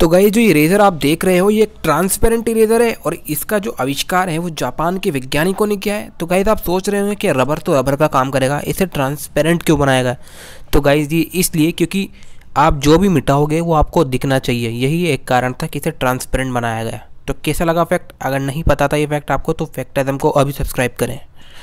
तो गई जो इरेजर आप देख रहे हो ये एक ट्रांसपेरेंट इरेजर है और इसका जो आविष्कार है वो जापान के वैज्ञानिकों ने किया है तो गाइज आप सोच रहे होंगे कि रबर तो रबर का काम करेगा इसे ट्रांसपेरेंट क्यों बनाएगा तो गाइज ये इसलिए क्योंकि आप जो भी मिटाओगे वो आपको दिखना चाहिए यही एक कारण था कि इसे ट्रांसपेरेंट बनाया गया तो कैसा लगा फैक्ट अगर नहीं पता था ये फैक्ट आपको तो फैक्टाजम को अभी सब्सक्राइब करें